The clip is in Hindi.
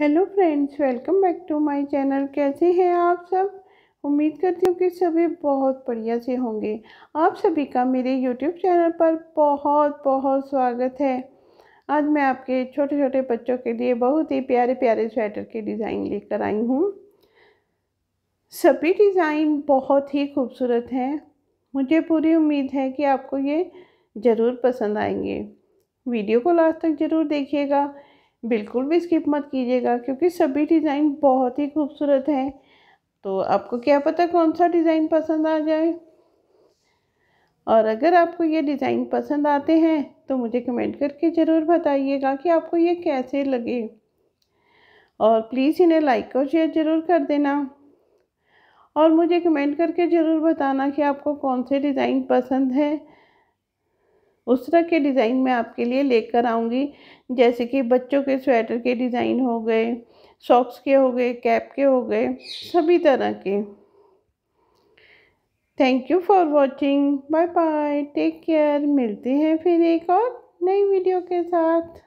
hello friends welcome back to my channel कैसे हैं आप सब उम्मीद करती हूँ कि सभी बहुत बढ़िया से होंगे आप सभी का मेरे यूट्यूब चैनल पर बहुत बहुत स्वागत है आज मैं आपके छोटे छोटे बच्चों के लिए बहुत ही प्यारे प्यारे स्वेटर के डिज़ाइन लेकर आई हूँ सभी डिज़ाइन बहुत ही खूबसूरत हैं मुझे पूरी उम्मीद है कि आपको ये ज़रूर पसंद आएंगे वीडियो को लास्ट तक ज़रूर देखिएगा बिल्कुल भी स्किप मत कीजिएगा क्योंकि सभी डिज़ाइन बहुत ही खूबसूरत हैं तो आपको क्या पता कौन सा डिज़ाइन पसंद आ जाए और अगर आपको ये डिज़ाइन पसंद आते हैं तो मुझे कमेंट करके ज़रूर बताइएगा कि आपको ये कैसे लगे और प्लीज़ इन्हें लाइक और शेयर ज़रूर कर देना और मुझे कमेंट करके ज़रूर बताना कि आपको कौन से डिज़ाइन पसंद है उस तरह के डिज़ाइन मैं आपके लिए लेकर आऊँगी जैसे कि बच्चों के स्वेटर के डिज़ाइन हो गए सॉक्स के हो गए कैप के हो गए सभी तरह के thank you for watching bye bye take care मिलते हैं फिर एक और नई वीडियो के साथ